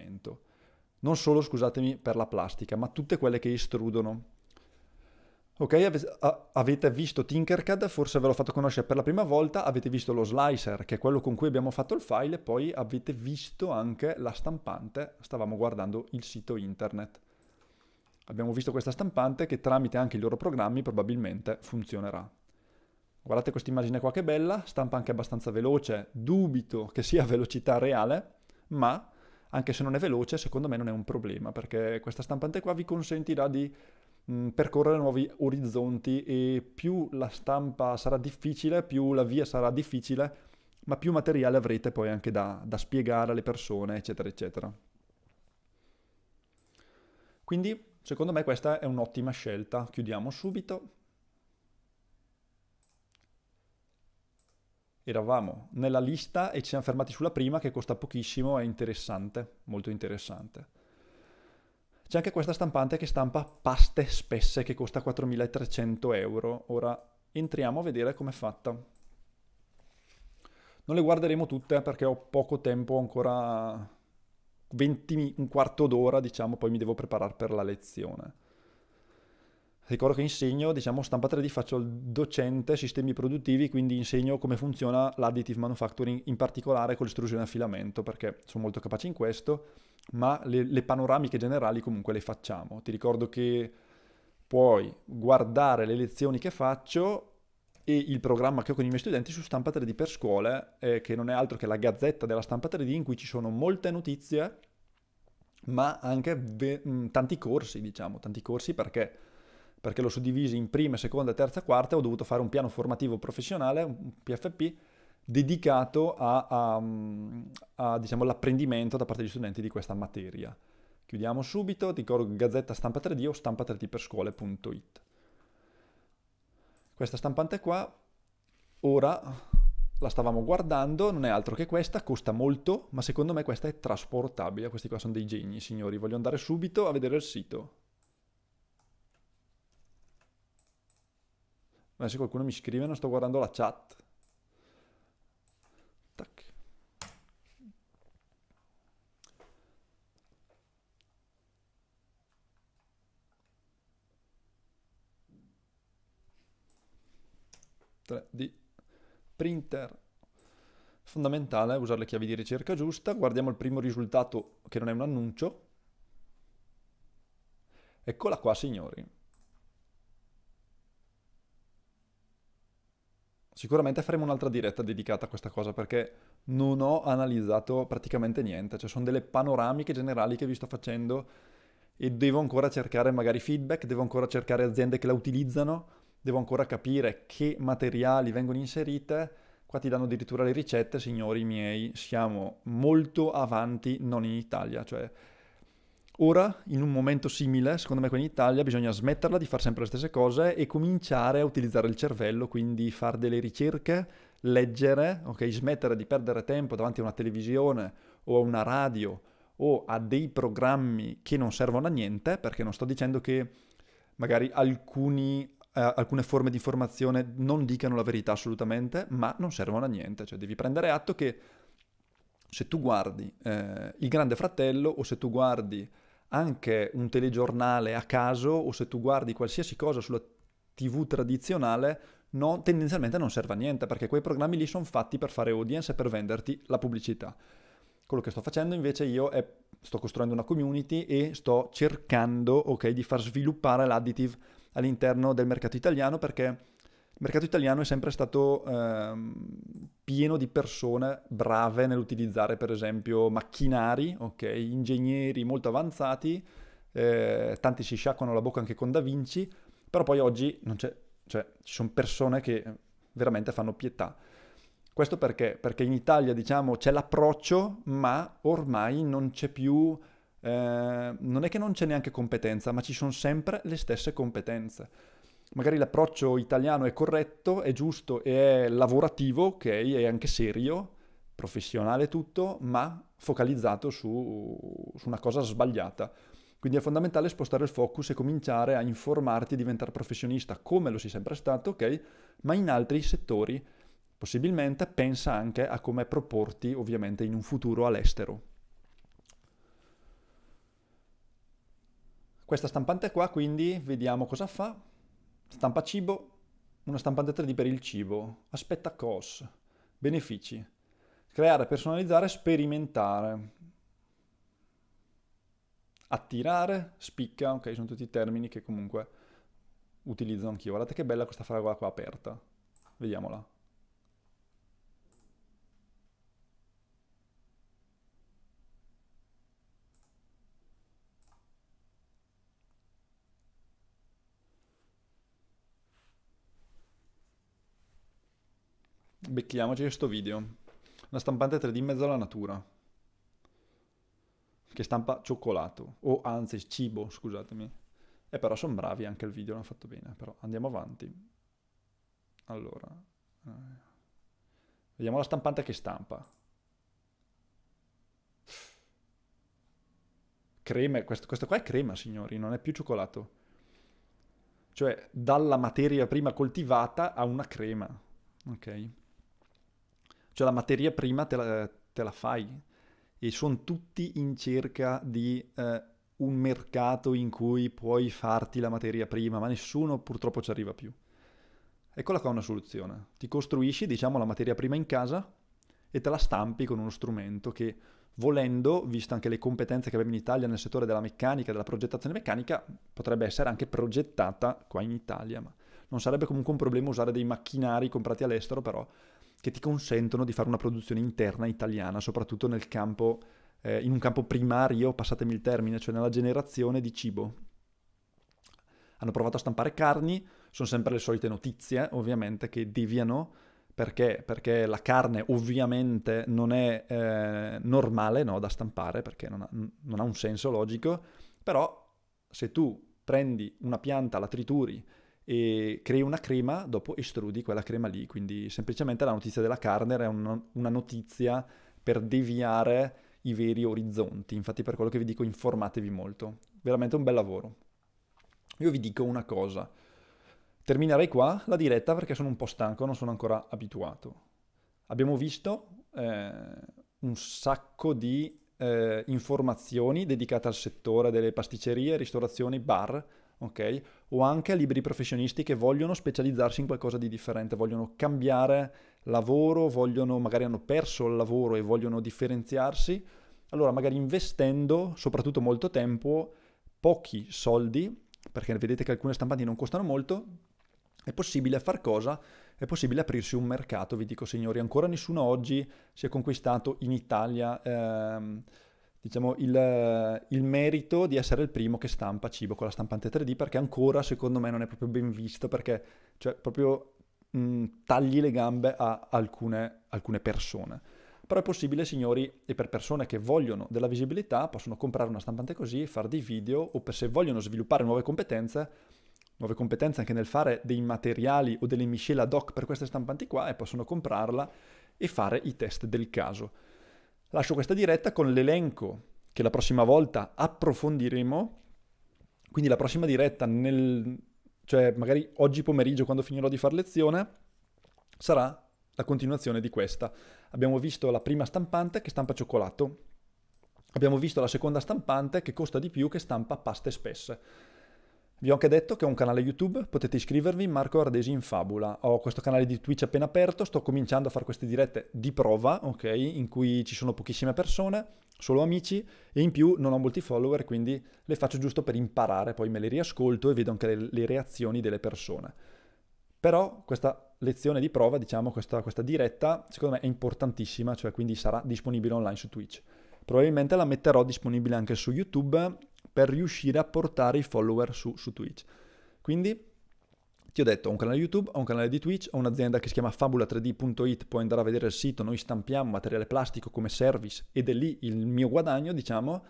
all'appuntamento. Non solo, scusatemi, per la plastica, ma tutte quelle che istrudono. Ok, avete visto Tinkercad, forse ve l'ho fatto conoscere per la prima volta, avete visto lo slicer, che è quello con cui abbiamo fatto il file, e poi avete visto anche la stampante, stavamo guardando il sito internet. Abbiamo visto questa stampante che tramite anche i loro programmi probabilmente funzionerà. Guardate questa immagine qua che bella, stampa anche abbastanza veloce, dubito che sia velocità reale, ma anche se non è veloce, secondo me non è un problema, perché questa stampante qua vi consentirà di mh, mm, percorrere nuovi orizzonti e più la stampa sarà difficile, più la via sarà difficile, ma più materiale avrete poi anche da, da spiegare alle persone, eccetera, eccetera. Quindi, secondo me questa è un'ottima scelta. Chiudiamo subito eravamo nella lista e ci siamo fermati sulla prima che costa pochissimo, è interessante, molto interessante. C'è anche questa stampante che stampa paste spesse che costa 4.300 euro. Ora entriamo a vedere com'è fatta. Non le guarderemo tutte perché ho poco tempo, ancora 20, un quarto d'ora, diciamo, poi mi devo preparare per la lezione. Ricordo che insegno, diciamo, stampa 3D, faccio il docente, sistemi produttivi, quindi insegno come funziona l'additive manufacturing, in particolare con l'estrusione a filamento, perché sono molto capace in questo, ma le, le panoramiche generali comunque le facciamo. Ti ricordo che puoi guardare le lezioni che faccio e il programma che ho con i miei studenti su Stampa 3D per scuole, eh, che non è altro che la gazzetta della Stampa 3D in cui ci sono molte notizie, ma anche ve- tanti corsi, diciamo, tanti corsi perché perché l'ho suddivisi in prima, seconda, terza, quarta, ho dovuto fare un piano formativo professionale, un PFP, dedicato all'apprendimento diciamo, da parte degli studenti di questa materia. Chiudiamo subito, ti ricordo Gazzetta Stampa 3D o stampa3dperscuole.it. Questa stampante qua, ora la stavamo guardando, non è altro che questa, costa molto, ma secondo me questa è trasportabile, questi qua sono dei geni, signori, voglio andare subito a vedere il sito. Adesso qualcuno mi scrive, non sto guardando la chat. Tac. di printer fondamentale usare le chiavi di ricerca giusta guardiamo il primo risultato che non è un annuncio eccola qua signori Sicuramente faremo un'altra diretta dedicata a questa cosa perché non ho analizzato praticamente niente, cioè sono delle panoramiche generali che vi sto facendo e devo ancora cercare magari feedback, devo ancora cercare aziende che la utilizzano, devo ancora capire che materiali vengono inserite. Qua ti danno addirittura le ricette, signori miei, siamo molto avanti non in Italia, cioè Ora, in un momento simile, secondo me qui in Italia bisogna smetterla di fare sempre le stesse cose e cominciare a utilizzare il cervello, quindi fare delle ricerche, leggere, okay? smettere di perdere tempo davanti a una televisione o a una radio o a dei programmi che non servono a niente, perché non sto dicendo che magari alcuni Uh, alcune forme di informazione non dicano la verità assolutamente, ma non servono a niente. Cioè devi prendere atto che se tu guardi eh, il Grande Fratello o se tu guardi anche un telegiornale a caso o se tu guardi qualsiasi cosa sulla TV tradizionale, no, tendenzialmente non serve a niente perché quei programmi lì sono fatti per fare audience e per venderti la pubblicità. Quello che sto facendo invece io è sto costruendo una community e sto cercando okay, di far sviluppare l'additive all'interno del mercato italiano perché il mercato italiano è sempre stato ehm, pieno di persone brave nell'utilizzare per esempio macchinari, okay? ingegneri molto avanzati, eh, tanti si sciacquano la bocca anche con Da Vinci, però poi oggi non c'è, cioè ci sono persone che veramente fanno pietà. Questo perché? Perché in Italia diciamo c'è l'approccio, ma ormai non c'è più, eh, non è che non c'è neanche competenza, ma ci sono sempre le stesse competenze magari l'approccio italiano è corretto, è giusto, e è lavorativo, ok, è anche serio, professionale tutto, ma focalizzato su, su una cosa sbagliata. Quindi è fondamentale spostare il focus e cominciare a informarti e diventare professionista, come lo sei sempre stato, ok? Ma in altri settori, possibilmente, pensa anche a come proporti, ovviamente, in un futuro all'estero. Questa stampante qua, quindi, vediamo cosa fa. Stampa cibo, una stampante 3D per il cibo. Aspetta COS. Benefici. Creare, personalizzare, sperimentare. Attirare, spicca, ok, sono tutti termini che comunque utilizzo anch'io. Guardate che bella questa fragola qua aperta. Vediamola. becchiamoci questo video. Una stampante 3D in mezzo alla natura. Che stampa cioccolato. O anzi, cibo, scusatemi. E però sono bravi, anche il video l'hanno fatto bene. Però andiamo avanti. Allora. Eh. Vediamo la stampante che stampa. Creme, questo, questo qua è crema, signori, non è più cioccolato. Cioè, dalla materia prima coltivata a una crema. Ok? Cioè la materia prima te la, te la fai e sono tutti in cerca di eh, un mercato in cui puoi farti la materia prima, ma nessuno purtroppo ci arriva più. Eccola qua una soluzione. Ti costruisci, diciamo, la materia prima in casa e te la stampi con uno strumento che, volendo, visto anche le competenze che abbiamo in Italia nel settore della meccanica, della progettazione meccanica, potrebbe essere anche progettata qua in Italia. Ma non sarebbe comunque un problema usare dei macchinari comprati all'estero, però che ti consentono di fare una produzione interna italiana, soprattutto nel campo, eh, in un campo primario, passatemi il termine, cioè nella generazione di cibo. Hanno provato a stampare carni, sono sempre le solite notizie, ovviamente, che deviano perché? Perché la carne ovviamente non è eh, normale no, da stampare, perché non ha, non ha, un senso logico, però se tu prendi una pianta, la trituri, e crei una crema, dopo estrudi quella crema lì, quindi semplicemente la notizia della carne è un, una notizia per deviare i veri orizzonti, infatti per quello che vi dico informatevi molto, veramente un bel lavoro. Io vi dico una cosa, terminerei qua la diretta perché sono un po' stanco, non sono ancora abituato. Abbiamo visto eh, un sacco di eh, informazioni dedicate al settore delle pasticcerie, ristorazioni, bar, ok? o anche a liberi professionisti che vogliono specializzarsi in qualcosa di differente, vogliono cambiare lavoro, vogliono, magari hanno perso il lavoro e vogliono differenziarsi, allora magari investendo soprattutto molto tempo, pochi soldi, perché vedete che alcune stampanti non costano molto, è possibile far cosa? È possibile aprirsi un mercato, vi dico signori, ancora nessuno oggi si è conquistato in Italia... Ehm, diciamo, il, eh, il, merito di essere il primo che stampa cibo con la stampante 3D perché ancora secondo me non è proprio ben visto perché cioè, proprio mh, tagli le gambe a alcune, alcune, persone. Però è possibile, signori, e per persone che vogliono della visibilità, possono comprare una stampante così, fare dei video, o per se vogliono sviluppare nuove competenze, nuove competenze anche nel fare dei materiali o delle miscele ad hoc per queste stampanti qua, e possono comprarla e fare i test del caso. Lascio questa diretta con l'elenco che la prossima volta approfondiremo. Quindi la prossima diretta, nel, cioè magari oggi pomeriggio quando finirò di far lezione, sarà la continuazione di questa. Abbiamo visto la prima stampante che stampa cioccolato, abbiamo visto la seconda stampante che costa di più che stampa paste spesse. Vi ho anche detto che ho un canale YouTube, potete iscrivervi Marco Ardesi in Fabula. Ho questo canale di Twitch appena aperto, sto cominciando a fare queste dirette di prova, ok? In cui ci sono pochissime persone, solo amici e in più non ho molti follower, quindi le faccio giusto per imparare, poi me le riascolto e vedo anche le, le reazioni delle persone. Però questa lezione di prova, diciamo, questa, questa diretta, secondo me è importantissima, cioè quindi sarà disponibile online su Twitch. Probabilmente la metterò disponibile anche su YouTube per riuscire a portare i follower su, su Twitch. Quindi ti ho detto, ho un canale YouTube, ho un canale di Twitch, ho un'azienda che si chiama fabula3d.it, puoi andare a vedere il sito, noi stampiamo materiale plastico come service ed è lì il mio guadagno, diciamo,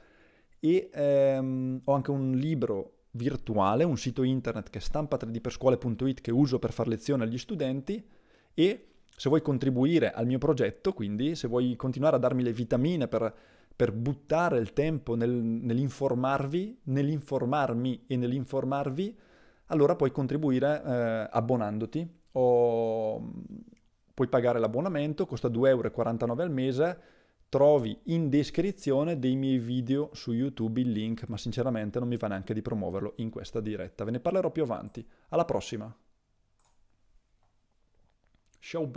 e ehm, ho anche un libro virtuale, un sito internet che è stampa3dperscuole.it che uso per fare lezione agli studenti e se vuoi contribuire al mio progetto, quindi se vuoi continuare a darmi le vitamine per per buttare il tempo nel, nell'informarvi, nell'informarmi e nell'informarvi, allora puoi contribuire eh, abbonandoti o mm, puoi pagare l'abbonamento, costa 2,49 euro al mese, trovi in descrizione dei miei video su YouTube il link, ma sinceramente non mi va neanche di promuoverlo in questa diretta, ve ne parlerò più avanti. Alla prossima! Ciao!